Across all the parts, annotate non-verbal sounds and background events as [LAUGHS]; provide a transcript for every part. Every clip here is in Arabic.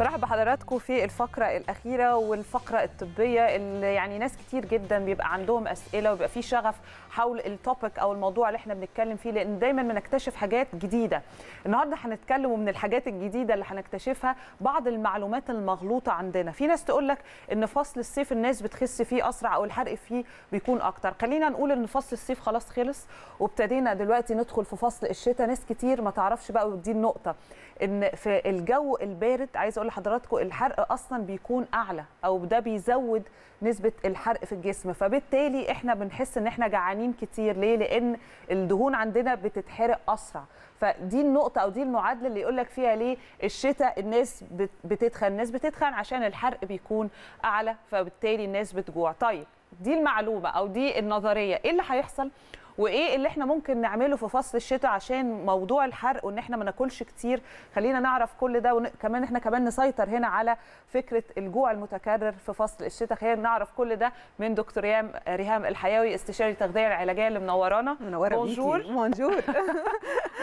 برحب بحضراتكم في الفقرة الأخيرة والفقرة الطبية اللي يعني ناس كتير جدا بيبقى عندهم أسئلة وبيبقى في شغف حول التوبيك أو الموضوع اللي احنا بنتكلم فيه لأن دايما بنكتشف حاجات جديدة. النهاردة هنتكلم ومن الحاجات الجديدة اللي هنكتشفها بعض المعلومات المغلوطة عندنا. في ناس تقول لك إن فصل الصيف الناس بتخس فيه أسرع أو الحرق فيه بيكون أكتر. خلينا نقول إن فصل الصيف خلاص خلص وابتدينا دلوقتي ندخل في فصل الشتاء ناس كتير ما تعرفش بقى ودي النقطة ان في الجو البارد عايز اقول لحضراتكم الحرق اصلا بيكون اعلى او ده بيزود نسبه الحرق في الجسم فبالتالي احنا بنحس ان احنا جعانين كتير ليه لان الدهون عندنا بتتحرق اسرع فدي النقطه او دي المعادله اللي يقول لك فيها ليه الشتاء الناس بتتخن الناس بتتخن عشان الحرق بيكون اعلى فبالتالي الناس بتجوع طيب دي المعلومه او دي النظريه ايه اللي هيحصل وايه اللي احنا ممكن نعمله في فصل الشتاء عشان موضوع الحرق وان احنا ما ناكلش كتير خلينا نعرف كل ده وكمان احنا كمان نسيطر هنا على فكره الجوع المتكرر في فصل الشتاء خلينا نعرف كل ده من دكتور ريهام ريهام الحيوي استشاري التغذيه العلاجيه اللي منورانا منوره بونجور [LAUGHS] بونجور [LAUGHS]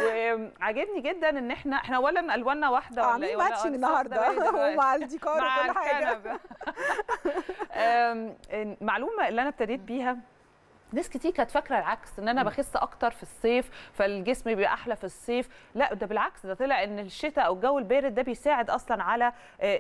وعاجبني جدا ان احنا احنا اولا الواننا واحده ولا ايه ماتش [LAUGHS] النهارده ومع الديكور وكل حاجه معلومه اللي انا ابتديت بيها ناس كتير كانت فاكره العكس ان انا بخس اكتر في الصيف فالجسم بيبقى احلى في الصيف لا ده بالعكس ده طلع ان الشتاء او الجو البارد ده بيساعد اصلا على آه،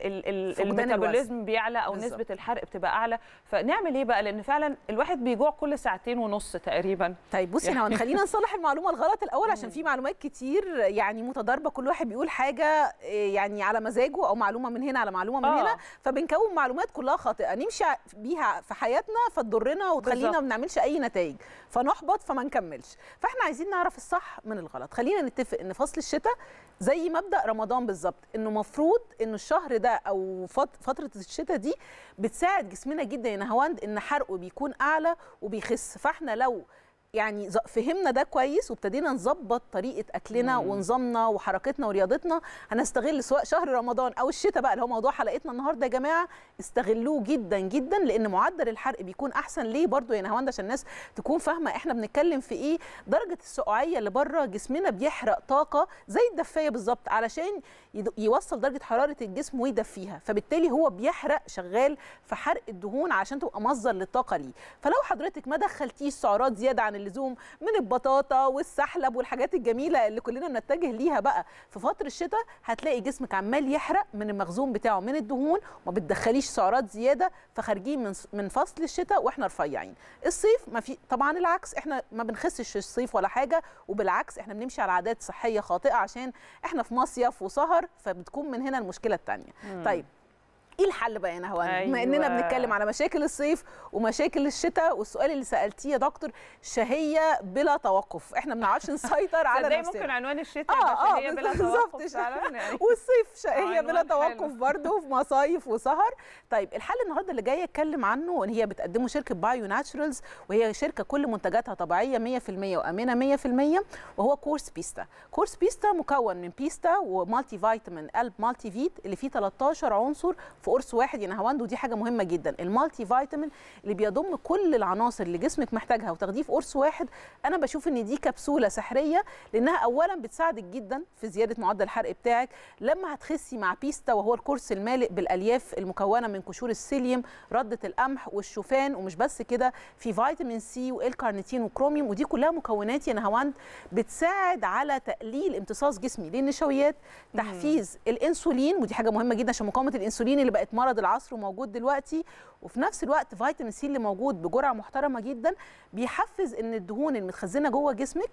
الميتابوليزم بيعلى او نسبه الحرق بتبقى اعلى فنعمل ايه بقى لان فعلا الواحد بيجوع كل ساعتين ونص تقريبا طيب بصي يعني. احنا [LAUGHS] خلينا نصلح المعلومه الغلط الاول عشان في معلومات كتير يعني متضاربه كل واحد بيقول حاجه آه، يعني على مزاجه او معلومه من هنا على معلومه من آه. هنا فبنكون معلومات كلها خاطئه نمشي بيها في حياتنا فتضرنا وتخلينا ما بنعملش اي نتائج فنحبط فما نكملش فاحنا عايزين نعرف الصح من الغلط خلينا نتفق ان فصل الشتاء زي مبدا رمضان بالظبط انه مفروض انه الشهر ده او فتره الشتاء دي بتساعد جسمنا جدا يا نهاوند ان حرقه بيكون اعلى وبيخس فاحنا لو يعني فهمنا ده كويس وابتدينا نظبط طريقه اكلنا مم. ونظامنا وحركتنا ورياضتنا هنستغل سواء شهر رمضان او الشتاء بقى اللي هو موضوع حلقتنا النهارده يا جماعه استغلوه جدا جدا لان معدل الحرق بيكون احسن ليه برضو يا نهاوند عشان الناس تكون فاهمه احنا بنتكلم في ايه درجه السقوعيه اللي بره جسمنا بيحرق طاقه زي الدفايه بالظبط علشان يوصل درجه حراره الجسم ويدفيها فبالتالي هو بيحرق شغال في حرق الدهون عشان تبقى مصدر للطاقه ليه فلو حضرتك ما دخلتيش سعرات زياده عن اللزوم من البطاطا والسحلب والحاجات الجميله اللي كلنا بنتجه ليها بقى في فتره الشتاء هتلاقي جسمك عمال يحرق من المخزون بتاعه من الدهون وما بتدخليش سعرات زياده فخارجين من من فصل الشتاء واحنا رفيعين الصيف ما في طبعا العكس احنا ما بنخسش الصيف ولا حاجه وبالعكس احنا بنمشي على عادات صحيه خاطئه عشان احنا في مصيف وسهر فبتكون من هنا المشكله الثانيه طيب ايه الحل بقى هنا هو أيوة. بما اننا بنتكلم على مشاكل الصيف ومشاكل الشتاء والسؤال اللي سالتيه يا دكتور شهيه بلا توقف احنا ما بنعرفش نسيطر على نفسنا ممكن عنوان الشتاء آه, آه، شهيه بلا توقف يعني. والصيف شهيه بلا توقف برضه في مصايف وسهر طيب الحل النهارده اللي جايه اتكلم عنه ان هي بتقدمه شركه بايو ناتشرالز وهي شركه كل منتجاتها طبيعيه 100% وامنه 100% وهو كورس بيستا كورس بيستا مكون من بيستا ومالتي فيتامين الب مالتي فيت اللي فيه 13 عنصر في قرص واحد هواندو ودي حاجه مهمه جدا المالتي فيتامين اللي بيضم كل العناصر اللي جسمك محتاجها وتاخديه في قرص واحد انا بشوف ان دي كبسوله سحريه لانها اولا بتساعدك جدا في زياده معدل الحرق بتاعك لما هتخسي مع بيستا وهو القرص المالئ بالالياف المكونه من قشور السيليوم رده القمح والشوفان ومش بس كده في فيتامين سي والكارنيتين وكروميوم ودي كلها مكونات يا نهاوند بتساعد على تقليل امتصاص جسمي للنشويات تحفيز الانسولين ودي حاجه مهمه جدا عشان مقاومه الانسولين اللي بقت مرض العصر وموجود دلوقتي وفي نفس الوقت فيتامين سي اللي موجود بجرعه محترمه جدا بيحفز ان الدهون المتخزنه جوه جسمك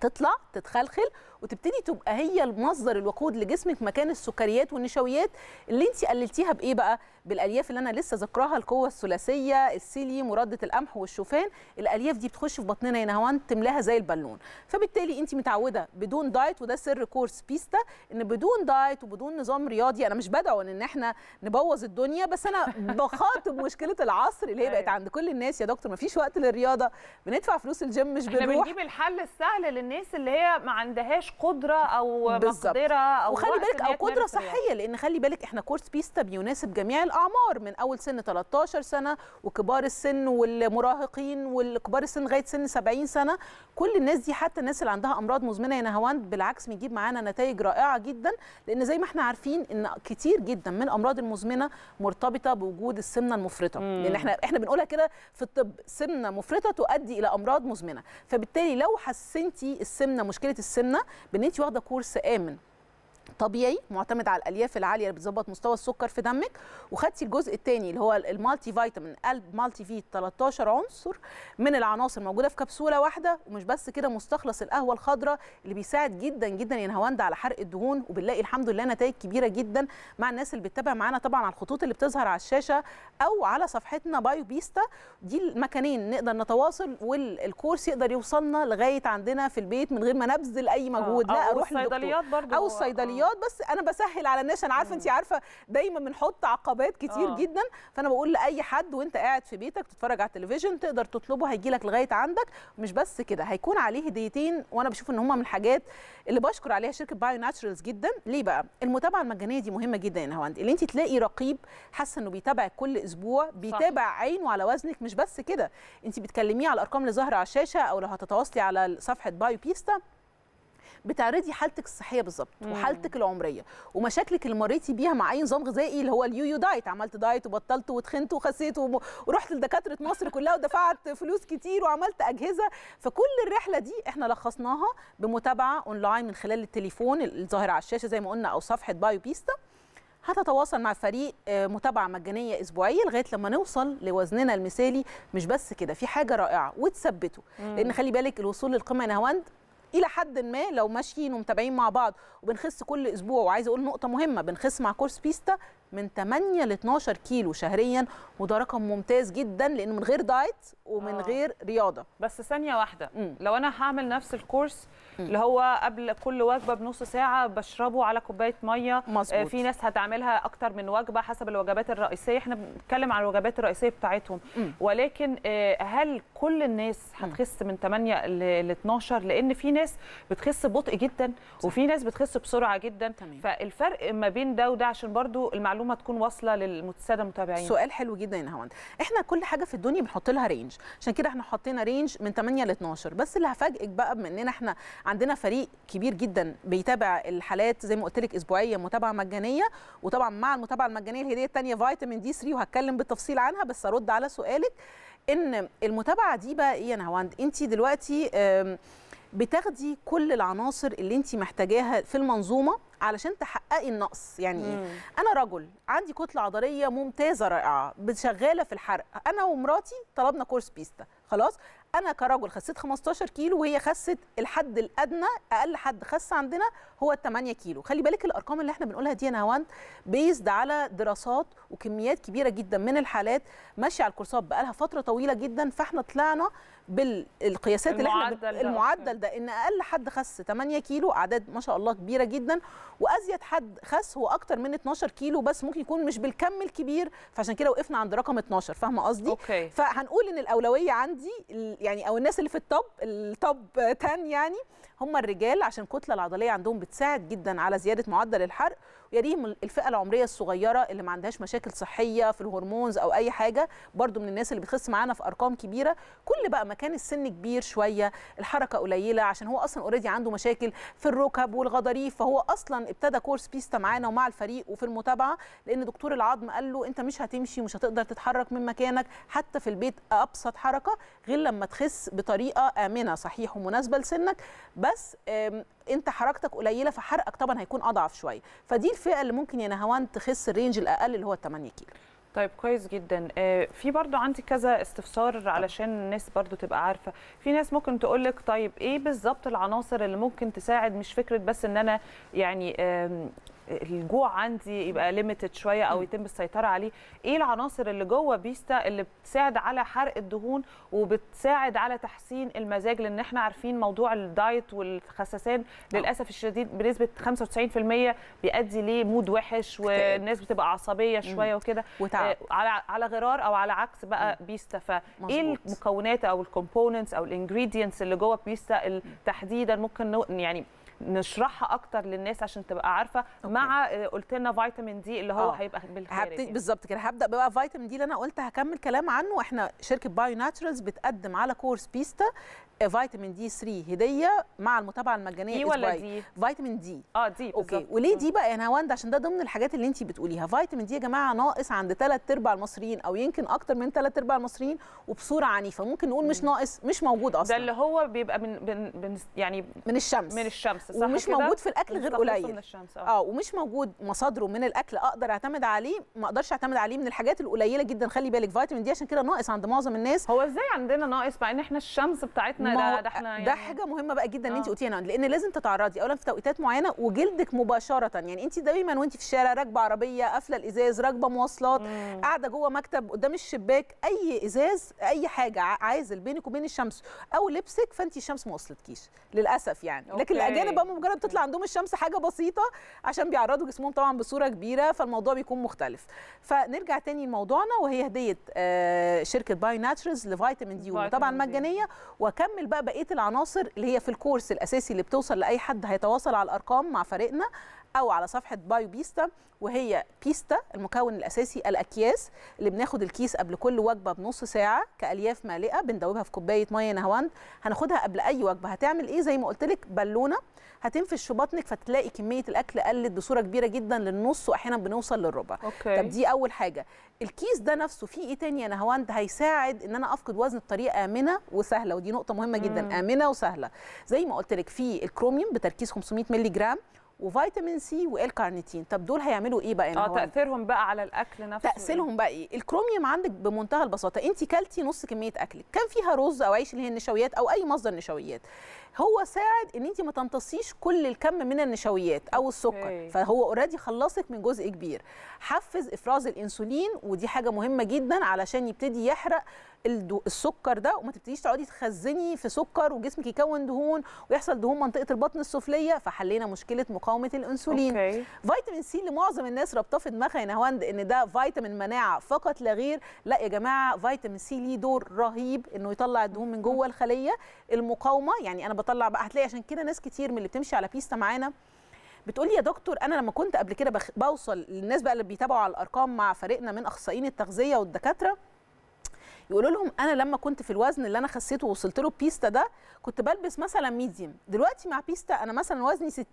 تطلع تتخلخل وتبتدي تبقى هي المصدر الوقود لجسمك مكان السكريات والنشويات اللي انت قللتيها بايه بقى بالالياف اللي انا لسه ذكرها القوه الثلاثيه السيلي مرده القمح والشوفان الالياف دي بتخش في بطننا هنا هو تملاها زي البالون فبالتالي انت متعوده بدون دايت وده سر كورس بيستا ان بدون دايت وبدون نظام رياضي انا مش بدعو ان احنا نبوظ الدنيا بس انا [LAUGHS] بخاطب مشكله العصر اللي هي بقت أيوة. عند كل الناس يا دكتور ما فيش وقت للرياضه بندفع فلوس الجيم مش بنروح احنا بنجيب الحل السهل للناس اللي هي ما عندهاش قدره او مقدره او وخلي بالك او قدره يعني. صحيه لان خلي بالك احنا كورس بيستا بيناسب جميع الاعمار من اول سن 13 سنه وكبار السن والمراهقين والكبار السن لغايه سن 70 سنه كل الناس دي حتى الناس اللي عندها امراض مزمنه يا نهواند بالعكس بيجيب معانا نتائج رائعه جدا لان زي ما احنا عارفين ان كتير جدا من الامراض المزمنه مرتبطه بوجود السمنه المفرطه مم. لان احنا احنا بنقولها كده في الطب سمنه مفرطه تؤدي الى امراض مزمنه فبالتالي لو حسنتي السمنه مشكله السمنه بان انت واخده كورس امن طبيعي معتمد على الالياف العاليه اللي بتظبط مستوى السكر في دمك وخدتي الجزء الثاني اللي هو المالتي فيتامين قلب مالتي فيت 13 عنصر من العناصر موجوده في كبسوله واحده ومش بس كده مستخلص القهوه الخضراء اللي بيساعد جدا جدا يا يعني نهاوند على حرق الدهون وبنلاقي الحمد لله نتائج كبيره جدا مع الناس اللي بتتابع معانا طبعا على الخطوط اللي بتظهر على الشاشه او على صفحتنا بايو بيستا دي المكانين نقدر نتواصل والكورس يقدر يوصلنا لغايه عندنا في البيت من غير ما نبذل اي مجهود آه، لا اروح للدكتور او الصيدليات العربيات بس انا بسهل على الناس انا عارفه انت عارفه دايما بنحط عقبات كتير أوه. جدا فانا بقول لاي حد وانت قاعد في بيتك تتفرج على التلفزيون تقدر تطلبه هيجي لك لغايه عندك مش بس كده هيكون عليه هديتين وانا بشوف ان هم من الحاجات اللي بشكر عليها شركه بايو ناتشرالز جدا ليه بقى المتابعه المجانيه دي مهمه جدا يا هند اللي انت تلاقي رقيب حاسه انه بيتابعك كل اسبوع بيتابع صح. عينه على وزنك مش بس كده انت بتكلميه على الارقام اللي ظاهره على الشاشه او لو هتتواصلي على صفحه بايو بيستا بتعرضي حالتك الصحيه بالظبط وحالتك العمريه ومشاكلك اللي مريتي بيها مع اي نظام غذائي اللي هو اليو يو دايت عملت دايت وبطلت وتخنت وخسيت ورحت لدكاتره مصر كلها ودفعت [LAUGHS] فلوس كتير وعملت اجهزه فكل الرحله دي احنا لخصناها بمتابعه اونلاين من خلال التليفون الظاهر على الشاشه زي ما قلنا او صفحه بايو بيستا هتتواصل مع فريق آه، متابعه مجانيه اسبوعيه لغايه لما نوصل لوزننا المثالي مش بس كده في حاجه رائعه وتثبته لان خلي بالك الوصول للقمه يا نهاوند الى حد ما لو ماشيين ومتابعين مع بعض وبنخس كل اسبوع وعايز اقول نقطه مهمه بنخس مع كورس بيستا من 8 ل 12 كيلو شهريا وده رقم ممتاز جدا لان من غير دايت ومن آه. غير رياضه بس ثانيه واحده م. لو انا هعمل نفس الكورس م. اللي هو قبل كل وجبه بنص ساعه بشربه على كوبايه ميه آه، مظبوط. آه في ناس هتعملها اكتر من وجبه حسب الوجبات الرئيسيه احنا بنتكلم عن الوجبات الرئيسيه بتاعتهم م. ولكن آه هل كل الناس هتخس من 8 ل 12 لان في ناس بتخس ببطء جدا وفي ناس بتخس بسرعه جدا تمام. فالفرق ما بين ده وده عشان برضو المعلومه المعلومه تكون واصله للساده المتابعين سؤال حلو جدا يا هوند احنا كل حاجه في الدنيا بنحط لها رينج عشان كده احنا حطينا رينج من 8 ل 12 بس اللي هفاجئك بقى بما اننا احنا عندنا فريق كبير جدا بيتابع الحالات زي ما قلت لك اسبوعيه متابعه مجانيه وطبعا مع المتابعه المجانيه الهديه الثانيه فيتامين دي 3 وهتكلم بالتفصيل عنها بس ارد على سؤالك ان المتابعه دي بقى ايه يا نهاوند انت دلوقتي بتاخدي كل العناصر اللي انت محتاجاها في المنظومه علشان تحققي النقص يعني إيه؟ مم. انا رجل عندي كتله عضليه ممتازه رائعه شغاله في الحرق انا ومراتي طلبنا كورس بيستا خلاص انا كرجل خسيت 15 كيلو وهي خست الحد الادنى اقل حد خس عندنا هو 8 كيلو خلي بالك الارقام اللي احنا بنقولها دي انا وانت بيزد على دراسات وكميات كبيره جدا من الحالات ماشيه على الكورسات بقالها فتره طويله جدا فاحنا طلعنا بالقياسات اللي احنا بن... المعدل ده ان اقل حد خس 8 كيلو اعداد ما شاء الله كبيره جدا وازيد حد خس هو اكتر من 12 كيلو بس ممكن يكون مش بالكم الكبير فعشان كده وقفنا عند رقم 12 فاهمه قصدي فهنقول ان الاولويه عندي يعني او الناس اللي في التوب التوب 10 يعني هم الرجال عشان الكتله العضليه عندهم بتساعد جدا على زياده معدل الحرق ريت الفئه العمريه الصغيره اللي ما عندهاش مشاكل صحيه في الهرمونز او اي حاجه برضو من الناس اللي بتخس معانا في ارقام كبيره كل بقى ما كان السن كبير شويه الحركه قليله عشان هو اصلا اوريدي عنده مشاكل في الركب والغضاريف فهو اصلا ابتدى كورس بيستا معانا ومع الفريق وفي المتابعه لان دكتور العظم قال له انت مش هتمشي ومش هتقدر تتحرك من مكانك حتى في البيت ابسط حركه غير لما تخس بطريقه امنه صحيح ومناسبه لسنك بس انت حركتك قليله فحرقك طبعا هيكون اضعف شويه فدي الفئه اللي ممكن يا نهوان تخس الرينج الاقل اللي هو 8 كيلو طيب كويس جدا آه، في برضو عندي كذا استفسار علشان الناس برضو تبقى عارفه في ناس ممكن تقول لك طيب ايه بالظبط العناصر اللي ممكن تساعد مش فكره بس ان انا يعني الجوع عندي يبقى ليميتد شويه او يتم السيطره عليه ايه العناصر اللي جوه بيستا اللي بتساعد على حرق الدهون وبتساعد على تحسين المزاج لان احنا عارفين موضوع الدايت والخسسان آه. للاسف الشديد بنسبه 95% بيؤدي لمود وحش والناس بتبقى عصبيه شويه وكده آه، على على غرار او على عكس بقى بيستا فايه المكونات او الكومبوننتس او الانجريدينتس اللي جوه بيستا تحديدا ممكن يعني نشرحها اكتر للناس عشان تبقى عارفه أوكي. مع آه، قلت لنا فيتامين دي اللي هو أوه. هيبقى بالخارج يعني. بالظبط كده هبدا بقى فيتامين دي اللي انا قلت هكمل كلام عنه احنا شركه بايو ناتشرالز بتقدم على كورس بيستا فيتامين دي 3 هديه مع المتابعه المجانيه دي ولا دي؟ فيتامين دي اه دي بالظبط اوكي وليه دي بقى يعني يا نهاوند عشان ده ضمن الحاجات اللي انت بتقوليها فيتامين دي يا جماعه ناقص عند ثلاث ارباع المصريين او يمكن اكتر من ثلاث ارباع المصريين وبصوره عنيفه ممكن نقول مش ناقص مش موجود اصلا ده اللي هو بيبقى من, من يعني من الشمس من الشمس صح ومش كده؟ موجود في الاكل غير قليل من الشمس آه. اه ومش موجود مصادره من الاكل اقدر اعتمد عليه ما اقدرش اعتمد عليه من الحاجات القليله جدا خلي بالك فيتامين دي عشان كده ناقص عند معظم الناس هو ازاي عندنا ناقص مع ان احنا الشمس بتاعتنا احنا ده, ده احنا يعني ده حاجه مهمه بقى جدا ان انت آه. قلتيها لان لازم تتعرضي اولا في توقيتات معينه وجلدك مباشره يعني انت دايما وانت في الشارع راكبه عربيه قافله الازاز راكبه مواصلات قاعده جوه مكتب قدام الشباك اي ازاز اي حاجه عازل بينك وبين الشمس او لبسك فانت الشمس ما وصلتكيش للاسف يعني أوكي. لكن الاجانب بقى مجرد بتطلع عندهم الشمس حاجه بسيطه عشان بيعرضوا جسمهم طبعا بصوره كبيره فالموضوع بيكون مختلف فنرجع تاني لموضوعنا وهي هديه آه، شركه باي ناتشرز لفيتامين دي طبعا مجانيه وكم نكمل بقى بقيه العناصر اللي هي في الكورس الاساسي اللي بتوصل لاي حد هيتواصل على الارقام مع فريقنا او على صفحه بايو بيستا وهي بيستا المكون الاساسي الاكياس اللي بناخد الكيس قبل كل وجبه بنص ساعه كالياف مالئه بندوبها في كوبايه ميه نهواند هناخدها قبل اي وجبه هتعمل ايه زي ما قلت لك بالونه هتنفش في بطنك فتلاقي كميه الاكل قلت بصوره كبيره جدا للنص واحيانا بنوصل للربع أوكي. طب دي اول حاجه الكيس ده نفسه فيه ايه تاني يا نهواند هيساعد ان انا افقد وزن بطريقه امنه وسهله ودي نقطه مهمه جدا مم. امنه وسهله زي ما قلت لك فيه الكروميوم بتركيز 500 مللي جرام وفيتامين سي والكارنيتين طب دول هيعملوا ايه بقى اه تاثيرهم بقى على الاكل نفسه تاثيرهم بقى ايه الكروميوم عندك بمنتهى البساطه انت كلتي نص كميه اكلك كان فيها رز او عيش اللي هي النشويات او اي مصدر نشويات هو ساعد ان انت ما تمتصيش كل الكم من النشويات او السكر فهو اوريدي خلصك من جزء كبير حفز افراز الانسولين ودي حاجه مهمه جدا علشان يبتدي يحرق السكر ده وما تبتديش تقعدي تخزني في سكر وجسمك يكون دهون ويحصل دهون منطقه البطن السفليه فحلينا مشكله مقاومه الانسولين أوكي. فيتامين سي لمعظم الناس رابطه في دماغها يا نهاوند ان ده فيتامين مناعه فقط لا غير لا يا جماعه فيتامين سي ليه دور رهيب انه يطلع الدهون من جوه الخليه المقاومه يعني انا بطلع بقى هتلاقي عشان كده ناس كتير من اللي بتمشي على بيستا معانا بتقول لي يا دكتور انا لما كنت قبل كده بوصل للناس بقى اللي بيتابعوا على الارقام مع فريقنا من اخصائيين التغذيه والدكاتره يقولوا لهم انا لما كنت في الوزن اللي انا خسيته ووصلت له بيستا ده كنت بلبس مثلا ميديم دلوقتي مع بيستا انا مثلا وزني 60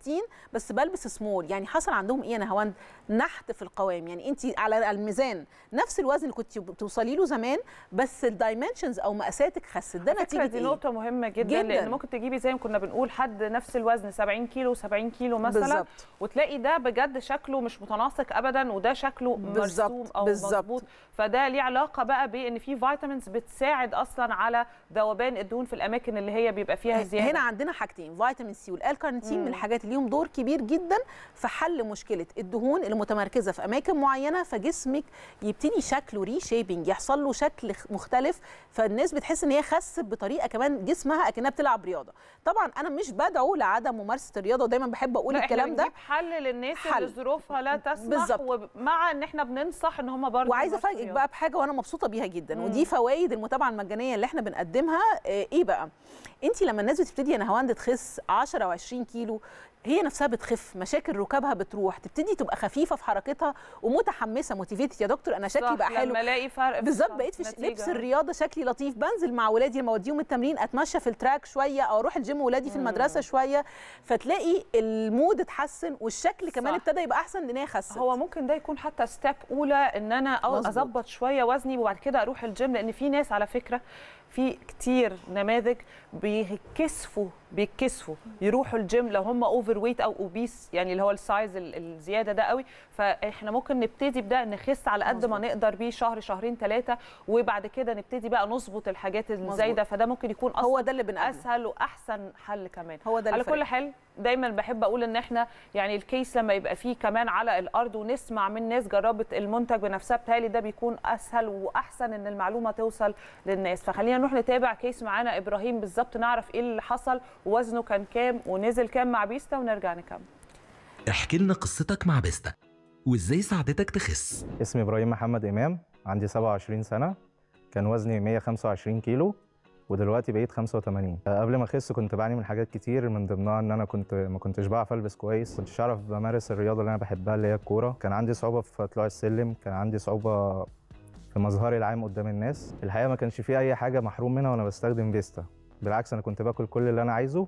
بس بلبس سمول يعني حصل عندهم ايه يا نهاوند نحت في القوام يعني انت على الميزان نفس الوزن اللي كنت بتوصلي له زمان بس الدايمنشنز او مقاساتك خست ده نتيجه دي إيه؟ نقطه إيه؟ مهمه جدا, جداً لان ممكن تجيبي زي ما كنا بنقول حد نفس الوزن 70 كيلو 70 كيلو مثلا بالزبط. وتلاقي ده بجد شكله مش متناسق ابدا وده شكله مرسوم او مظبوط فده ليه علاقه بقى بان في فيتامين فيتامينز بتساعد اصلا على ذوبان الدهون في الاماكن اللي هي بيبقى فيها آه، زياده هنا عندنا حاجتين فيتامين سي والالكارنتين من الحاجات اللي ليهم دور كبير جدا في حل مشكله الدهون المتمركزه في اماكن معينه فجسمك يبتدي شكله ري شيبنج يحصل له شكل مختلف فالناس بتحس ان هي خست بطريقه كمان جسمها اكنها بتلعب رياضه طبعا انا مش بدعو لعدم ممارسه الرياضه ودايما بحب اقول الكلام ده حل للناس حل. اللي ظروفها لا تسمح بالزبط. ومع ان احنا بننصح ان هم برضه وعايزه افاجئك بقى بحاجه وانا مبسوطه بيها جدا مم. ودي فوائد المتابعه المجانيه اللي احنا بنقدمها آه، ايه بقى انت لما الناس بتبتدي انا هواند تخس 10 و20 كيلو هي نفسها بتخف مشاكل ركابها بتروح تبتدي تبقى خفيفه في حركتها ومتحمسه موتيفيتد يا دكتور انا شكلي بقى حلو فرق بالظبط بقيت في لبس الرياضه شكلي لطيف بنزل مع ولادي لما اوديهم التمرين اتمشى في التراك شويه او اروح الجيم ولادي في المدرسه شويه فتلاقي المود اتحسن والشكل كمان ابتدى يبقى احسن لان هي هو ممكن ده يكون حتى ستيب اولى ان انا اظبط شويه وزني وبعد كده اروح الجيم لان في ناس على فكره في كتير نماذج بيكسفوا بيتكسفوا يروحوا الجيم لو هم اوفر ويت او اوبيس يعني اللي هو السايز الزياده ده قوي فاحنا ممكن نبتدي بده نخس على قد ما نقدر بيه شهر شهرين ثلاثه وبعد كده نبتدي بقى نظبط الحاجات الزايده فده ممكن يكون هو ده اللي بنقسم اسهل واحسن حل كمان هو ده على كل حال دايما بحب اقول ان احنا يعني الكيس لما يبقى فيه كمان على الارض ونسمع من ناس جربت المنتج بنفسها بتهيألي ده بيكون اسهل واحسن ان المعلومه توصل للناس فخلينا نروح نتابع كيس معانا ابراهيم بالظبط نعرف ايه اللي حصل ووزنه كان كام ونزل كام مع بيستا ونرجع نكمل احكي لنا قصتك مع بيستا وازاي ساعدتك تخس اسمي ابراهيم محمد امام عندي 27 سنه كان وزني 125 كيلو ودلوقتي بقيت 85 آه، قبل ما اخس كنت بعاني من حاجات كتير من ضمنها ان انا كنت ما كنتش بعرف البس كويس كنتش اعرف بمارس الرياضه اللي انا بحبها اللي هي الكوره كان عندي صعوبه في طلوع السلم كان عندي صعوبه في مظهري العام قدام الناس الحقيقه ما كانش في اي حاجه محروم منها وانا بستخدم فيستا بالعكس انا كنت باكل كل اللي انا عايزه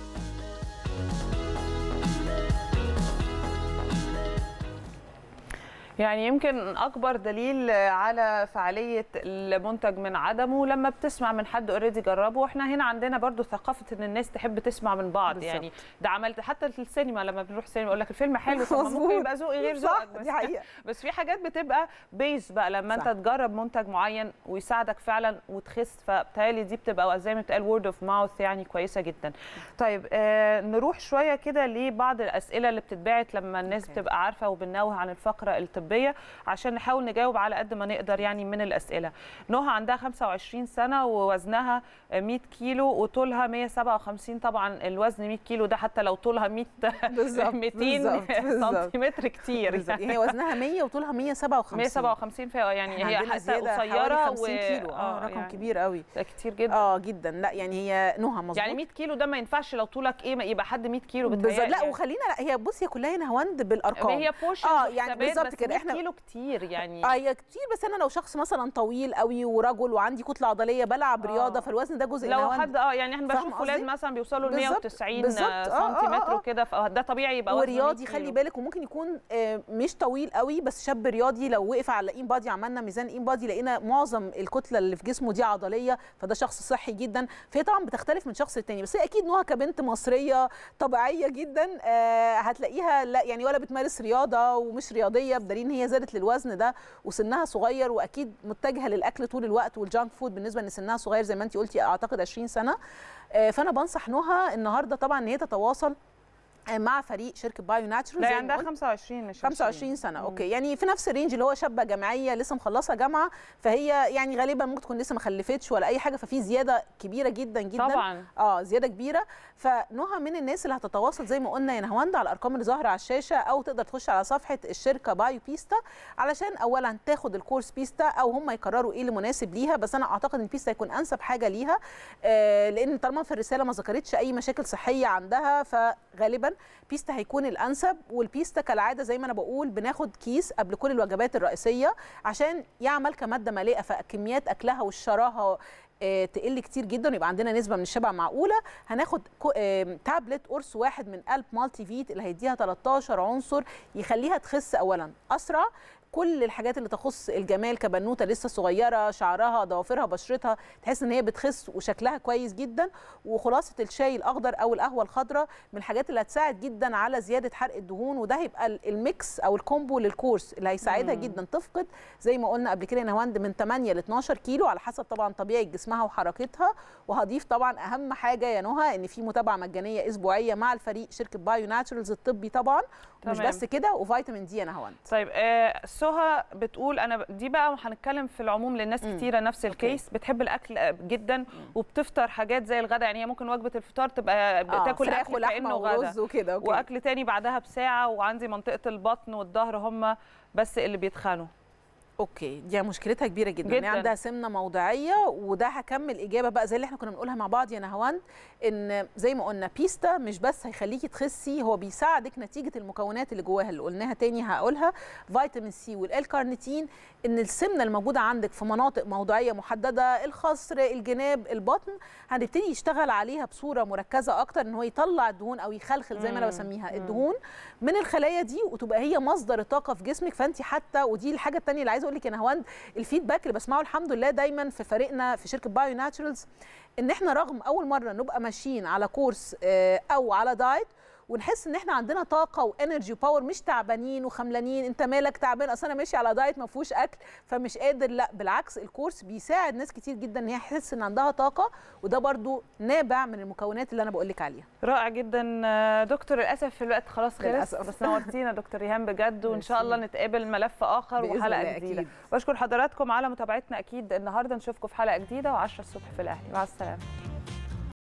يعني يمكن اكبر دليل على فعاليه المنتج من عدمه لما بتسمع من حد اوريدي جربه واحنا هنا عندنا برضو ثقافه ان الناس تحب تسمع من بعض بالزبط. يعني ده عملت حتى في السينما لما بنروح السينما يقول لك الفيلم حلو طب ممكن يبقى ذوقي غير ذوقك بس دي حقيقة. [LAUGHS] بس في حاجات بتبقى بيز بقى لما صح. انت تجرب منتج معين ويساعدك فعلا وتخس فبالتالي دي بتبقى زي ما بتقال وورد اوف ماوث يعني كويسه جدا طيب آه نروح شويه كده لبعض الاسئله اللي بتتبعت لما الناس okay. بتبقى عارفه وبنوه عن الفقره الطبيه الطبيه عشان نحاول نجاوب على قد ما نقدر يعني من الاسئله نهى عندها 25 سنه ووزنها 100 كيلو وطولها 157 طبعا الوزن 100 كيلو ده حتى لو طولها 100 200 [LAUGHS] [LAUGHS] سنتيمتر كتير بالزبط. يعني هي وزنها 100 وطولها 157 157 فيها يعني هي حتى قصيره و... كيلو آه،, اه رقم يعني كبير قوي كتير جدا اه جدا لا يعني هي نهى مظبوط يعني 100 كيلو ده ما ينفعش لو طولك ايه يبقى حد 100 كيلو بتهيألي لا وخلينا لا هي بصي كلها هنا هوند بالارقام هي بوشن اه يعني بالظبط كده احنا كيلو كتير يعني اي آه، كتير بس انا لو شخص مثلا طويل قوي ورجل وعندي كتله عضليه بلعب آه. رياضه فالوزن ده جزء لو حد اه يعني احنا بشوف ولاد مثلا بيوصلوا ل 190 بالزبط. آه وكده فده آه، طبيعي يبقى ورياضي خلي بالك وممكن يكون آه، مش طويل قوي بس شاب رياضي لو وقف على ايم بادي عملنا ميزان ايم بادي لقينا معظم الكتله اللي في جسمه دي عضليه فده شخص صحي جدا فهي طبعا بتختلف من شخص للتاني بس هي اكيد نوها كبنت مصريه طبيعيه جدا آه هتلاقيها لا يعني ولا بتمارس رياضه ومش رياضيه بدليل ان هي زادت للوزن ده وسنها صغير واكيد متجهه للاكل طول الوقت والجانك فود بالنسبه ان سنها صغير زي ما انت قلتي اعتقد 20 سنه آه، فانا بنصح نهى النهارده طبعا ان هي تتواصل آه، مع فريق شركه بايو ناتشورال يعني عندها 25 مش 25 سنه مم. اوكي يعني في نفس الرينج اللي هو شابه جامعيه لسه مخلصه جامعه فهي يعني غالبا ممكن تكون لسه ما خلفتش ولا اي حاجه ففي زياده كبيره جدا جدا طبعا اه زياده كبيره فنهى من الناس اللي هتتواصل زي ما قلنا يا نهواندا على الارقام اللي ظاهره على الشاشه او تقدر تخش على صفحه الشركه بايو بيستا علشان اولا تاخد الكورس بيستا او هم يقرروا ايه اللي مناسب ليها بس انا اعتقد ان بيستا يكون انسب حاجه ليها آه لان طالما في الرساله ما ذكرتش اي مشاكل صحيه عندها فغالبا بيستا هيكون الانسب والبيستا كالعاده زي ما انا بقول بناخد كيس قبل كل الوجبات الرئيسيه عشان يعمل كماده مليئه فكميات اكلها والشراهه تقل كتير جدا ويبقى عندنا نسبه من الشبع معقوله هناخد آه، تابلت قرص واحد من قلب مالتي فيت اللي هيديها 13 عنصر يخليها تخس اولا اسرع كل الحاجات اللي تخص الجمال كبنوته لسه صغيره شعرها ضوافرها بشرتها تحس ان هي بتخس وشكلها كويس جدا وخلاصه الشاي الاخضر او القهوه الخضراء من الحاجات اللي هتساعد جدا على زياده حرق الدهون وده هيبقى الميكس او الكومبو للكورس اللي هيساعدها جدا تفقد زي ما قلنا قبل كده نواند من 8 ل 12 كيلو على حسب طبعا طبيعه جسمها وحركتها وهضيف طبعا اهم حاجه يا نهى ان في متابعه مجانيه اسبوعيه مع الفريق شركه بايو ناتشرالز الطبي طبعا مش بس كده وفيتامين دي يا نهواند طيب آه سهى بتقول انا دي بقى وهنتكلم في العموم للناس كتيره نفس الكيس أوكي. بتحب الاكل جدا وبتفطر حاجات زي الغداء يعني هي ممكن وجبه الفطار تبقى آه، بتاكل آه. اكل كانه غدا وكده أوكي. واكل تاني بعدها بساعه وعندي منطقه البطن والظهر هم بس اللي بيتخانوا اوكي دي مشكلتها كبيره جدا, يعني جداً. يعني عندها سمنه موضعيه وده هكمل اجابه بقى زي اللي احنا كنا بنقولها مع بعض يا نهوان ان زي ما قلنا بيستا مش بس هيخليكي تخسي هو بيساعدك نتيجه المكونات اللي جواها اللي قلناها تاني هقولها فيتامين سي والالكارنيتين ان السمنه الموجوده عندك في مناطق موضعيه محدده الخصر الجناب البطن هنبتدي يشتغل عليها بصوره مركزه اكتر ان هو يطلع الدهون او يخلخل زي ما انا بسميها الدهون من الخلايا دي وتبقى هي مصدر الطاقه في جسمك فانت حتى ودي الحاجه الثانيه اللي عايزه اقول لك انا هوند الفيدباك اللي بسمعه الحمد لله دايما في فريقنا في شركه بايو ناتشرالز ان احنا رغم اول مره نبقى ماشيين على كورس آه، او على دايت ونحس ان احنا عندنا طاقه وانرجي وباور مش تعبانين وخملانين انت مالك تعبان اصل انا ماشي على دايت ما فيهوش اكل فمش قادر لا بالعكس الكورس بيساعد ناس كتير جدا ان هي تحس ان عندها طاقه وده برده نابع من المكونات اللي انا بقول لك عليها رائع جدا دكتور للاسف الوقت خلاص خلص بس نورتينا دكتور ريهام بجد وان شاء الله نتقابل ملف اخر وحلقه جديده بشكر حضراتكم على متابعتنا اكيد النهارده نشوفكم في حلقه جديده و10 الصبح في الاهلي مع السلامه